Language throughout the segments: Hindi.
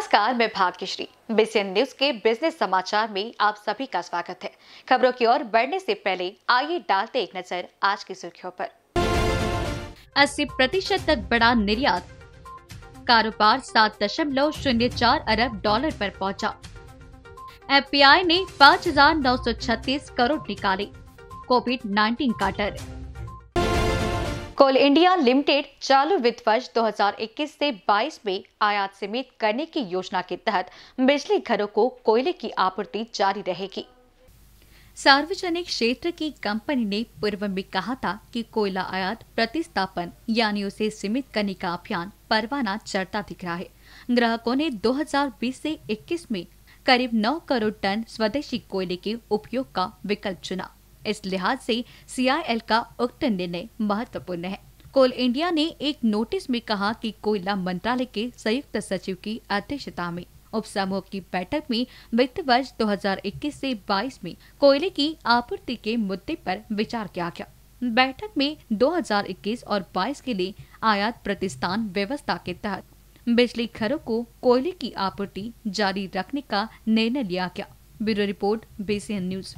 नमस्कार मैं भाग्यश्री बीसीएन न्यूज के बिजनेस समाचार में आप सभी का स्वागत है खबरों की ओर बढ़ने से पहले आइए डालते एक नजर आज की सुर्खियों पर 80 प्रतिशत तक बढ़ा निर्यात कारोबार सात दशमलव शून्य चार अरब डॉलर पर पहुंचा एफ ने पाँच करोड़ निकाले कोविड 19 का डर कोल इंडिया लिमिटेड चालू वित्त वर्ष 2021 से 22 में आयात सीमित करने की योजना के तहत बिजली घरों को कोयले की आपूर्ति जारी रहेगी सार्वजनिक क्षेत्र की कंपनी ने पूर्व में कहा था कि कोयला आयात प्रतिस्थापन यानी उसे सीमित करने का अभियान परवाना चढ़ता दिख रहा है ग्राहकों ने 2020 से 21 में करीब 9 करोड़ टन स्वदेशी कोयले के उपयोग का विकल्प चुना इस लिहाज से सीआईएल का उक्त निर्णय महत्वपूर्ण है कोल इंडिया ने एक नोटिस में कहा कि कोयला मंत्रालय के संयुक्त सचिव की अध्यक्षता में उप समूह की बैठक में वित्त वर्ष 2021 से 22 में कोयले की आपूर्ति के मुद्दे पर विचार किया गया बैठक में 2021 और 22 के लिए आयात प्रतिस्थान व्यवस्था के तहत बिजली घरों को कोयले की आपूर्ति जारी रखने का निर्णय लिया गया ब्यूरो रिपोर्ट बेसियन न्यूज़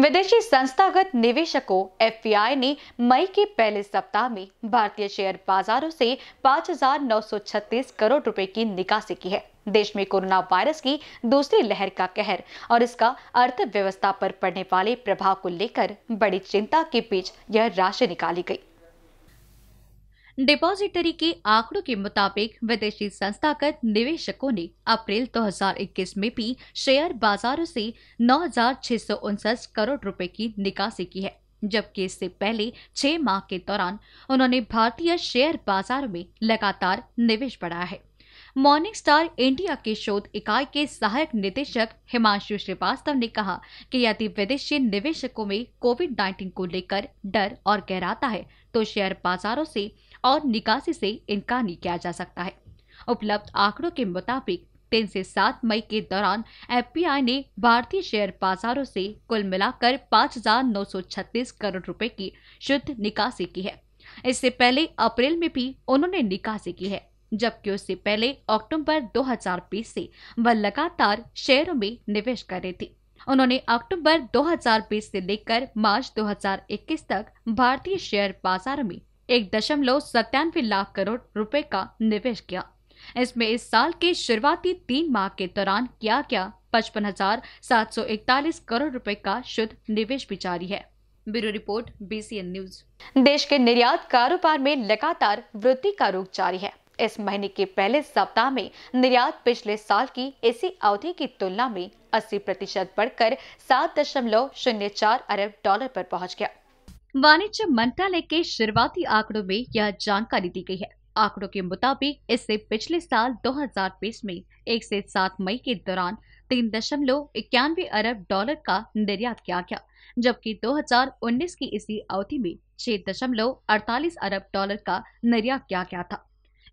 विदेशी संस्थागत निवेशकों एफपीआई ने मई के पहले सप्ताह में भारतीय शेयर बाजारों से 5,936 करोड़ रुपए की निकासी की है देश में कोरोना वायरस की दूसरी लहर का कहर और इसका अर्थव्यवस्था पर पड़ने वाले प्रभाव को लेकर बड़ी चिंता के बीच यह राशि निकाली गई डिपॉजिटरी के आंकड़ों के मुताबिक विदेशी संस्थागत निवेशकों ने अप्रैल 2021 में भी शेयर बाजारों से नौ करोड़ रुपए की निकासी की है जबकि इससे पहले छह माह के दौरान उन्होंने भारतीय शेयर बाजार में लगातार निवेश बढ़ाया है मॉर्निंग स्टार इंडिया के शोध इकाई के सहायक निदेशक हिमांशु श्रीवास्तव ने कहा कि यदि विदेशी निवेशकों में कोविड 19 को लेकर डर और गहराता है तो शेयर बाजारों से और निकासी से इनकार नहीं किया जा सकता है उपलब्ध आंकड़ों के मुताबिक तीन से सात मई के दौरान एफपीआई ने भारतीय शेयर बाजारों से कुल मिलाकर 5,936 करोड़ रुपए की शुद्ध निकासी की है इससे पहले अप्रैल में भी उन्होंने निकासी की है जबकि उससे पहले अक्टूबर 2020 से वह लगातार शेयरों में निवेश कर रही थी उन्होंने अक्टूबर 2020 से लेकर मार्च 2021 तक भारतीय शेयर बाजार में एक दशमलव सत्तानवे लाख करोड़ रुपए का निवेश किया इसमें इस साल के शुरुआती तीन माह के दौरान किया गया पचपन हजार सात सौ इकतालीस करोड़ रुपए का शुद्ध निवेश भी जारी है ब्यूरो रिपोर्ट बीसीएन न्यूज देश के निर्यात कारोबार में लगातार वृद्धि का रुख जारी है इस महीने के पहले सप्ताह में निर्यात पिछले साल की इसी अवधि की तुलना में 80 प्रतिशत बढ़कर सात दशमलव शून्य चार अरब डॉलर पर पहुंच गया वाणिज्य मंत्रालय के शुरुआती आंकड़ों में यह जानकारी दी गई है आंकड़ों के मुताबिक इससे पिछले साल 2020 में एक से सात मई के दौरान तीन दशमलव इक्यानवे अरब डॉलर का निर्यात किया गया जबकि 2019 की इसी अवधि में छह दशमलव अड़तालीस अरब डॉलर का निर्यात किया गया था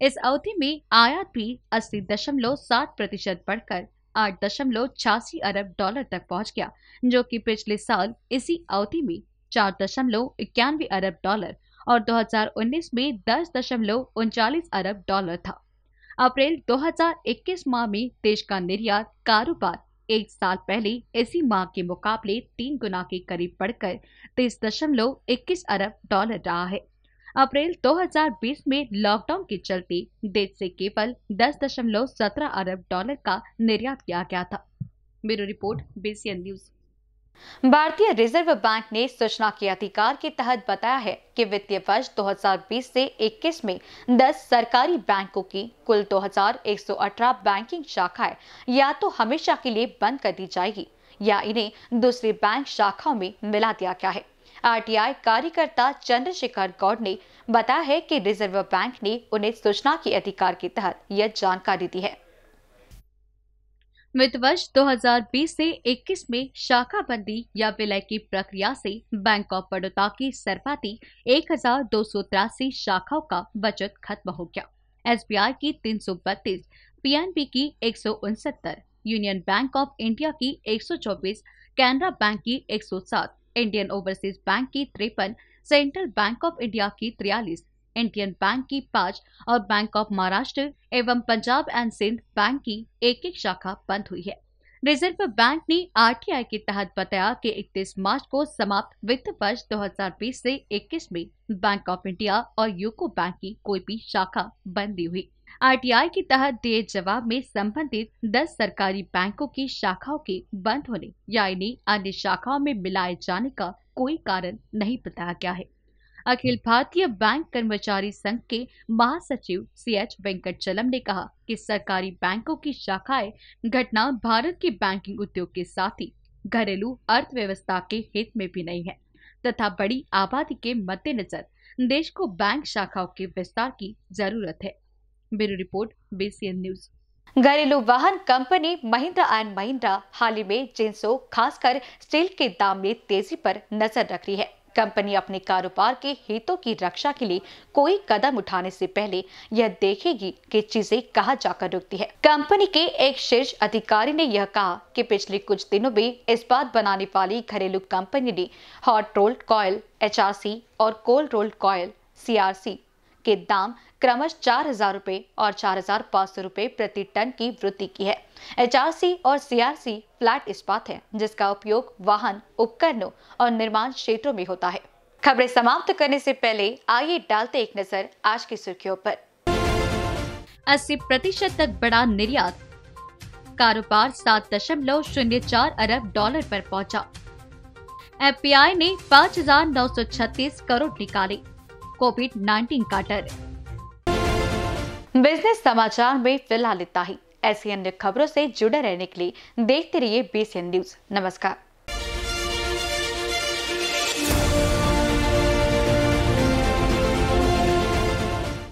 इस अवधि में आयात भी अस्सी दशमलव सात प्रतिशत बढ़कर आठ दशमलव छियासी अरब डॉलर तक पहुंच गया जो कि पिछले साल इसी अवधि में चार दशमलव इक्यानवे अरब डॉलर और 2019 में दस दशमलव उनचालीस अरब डॉलर था अप्रैल 2021 माह में देश का निर्यात कारोबार एक साल पहले इसी माह के मुकाबले तीन गुना के करीब बढ़कर तेईस दशमलव इक्कीस अरब डॉलर रहा है अप्रैल 2020 में लॉकडाउन के चलते देश से केवल दस दशमलव सत्रह अरब डॉलर का निर्यात किया गया था ब्यूरो रिपोर्ट बीसीएन न्यूज भारतीय रिजर्व बैंक ने सूचना के अधिकार के तहत बताया है कि वित्तीय वर्ष 2020 से 21 में 10 सरकारी बैंकों की कुल 2118 बैंकिंग शाखाएं या तो हमेशा के लिए बंद कर दी जाएगी या इन्हें दूसरी बैंक शाखाओं में मिला दिया गया है आरटीआई कार्यकर्ता चंद्रशेखर गौड़ ने बताया है कि रिजर्व बैंक ने उन्हें सूचना के अधिकार के तहत यह जानकारी दी है वित्त वर्ष 2020 से 21 में शाखाबंदी या विलय की प्रक्रिया से बैंक ऑफ बड़ौदा की सर्वाधिक एक शाखाओं का बचत खत्म हो गया एस की तीन 332, पीएनबी की एक यूनियन बैंक ऑफ इंडिया की 124, कैनरा बैंक की 107, इंडियन ओवरसीज बैंक की तिरपन सेंट्रल बैंक ऑफ इंडिया की तिरयालीस इंडियन बैंक की पांच और बैंक ऑफ महाराष्ट्र एवं पंजाब एंड सिंध बैंक की एक एक शाखा बंद हुई है रिजर्व बैंक ने आरटीआई के तहत बताया कि 31 मार्च को समाप्त वित्त वर्ष 2020 से 21 में बैंक ऑफ इंडिया और यूको बैंक की कोई भी शाखा बंद हुई आरटीआई के तहत दिए जवाब में संबंधित 10 सरकारी बैंकों की शाखाओं के बंद होने या इन्हें अन्य शाखाओं में मिलाए जाने का कोई कारण नहीं बताया गया है अखिल भारतीय बैंक कर्मचारी संघ के महासचिव सी एच वेंकट चलम ने कहा कि सरकारी बैंकों की शाखाएं घटना भारत के बैंकिंग उद्योग के साथ ही घरेलू अर्थव्यवस्था के हित में भी नहीं है तथा बड़ी आबादी के मद्देनजर देश को बैंक शाखाओं के विस्तार की जरूरत है ब्यूरो रिपोर्ट बीसीएन न्यूज घरेलू वाहन कंपनी महिंद्रा एंड महिंद्रा हाल ही में जिनसों खासकर स्टील के दाम में तेजी पर नजर रख रही है कंपनी अपने कारोबार के हितों की रक्षा के लिए कोई कदम उठाने से पहले यह देखेगी कि चीजें कहा जाकर रुकती है कंपनी के एक शीर्ष अधिकारी ने यह कहा कि पिछले कुछ दिनों में इस बात बनाने वाली घरेलू कंपनी ने हॉट रोल्ड कॉयल एच और कोल्ड रोल्ड कॉयल सीआरसी के दाम क्रमश चार हजार रूपए और चार हजार पाँच सौ रूपए प्रति टन की वृद्धि की है एच और सीआरसी फ्लैट इस्पात है जिसका उपयोग वाहन उपकरणों और निर्माण क्षेत्रों में होता है खबरें समाप्त करने से पहले आइए डालते एक नजर आज की सुर्खियों पर 80 प्रतिशत तक बढ़ा निर्यात कारोबार सात दशमलव शून्य चार अरब डॉलर पर पहुंचा एफ ने पाँच करोड़ निकाले कोविड 19 का डर बिजनेस समाचार में फिलहाल इतना ही ऐसी अन्य खबरों से जुड़े रहने के लिए देखते रहिए बीसीएन न्यूज नमस्कार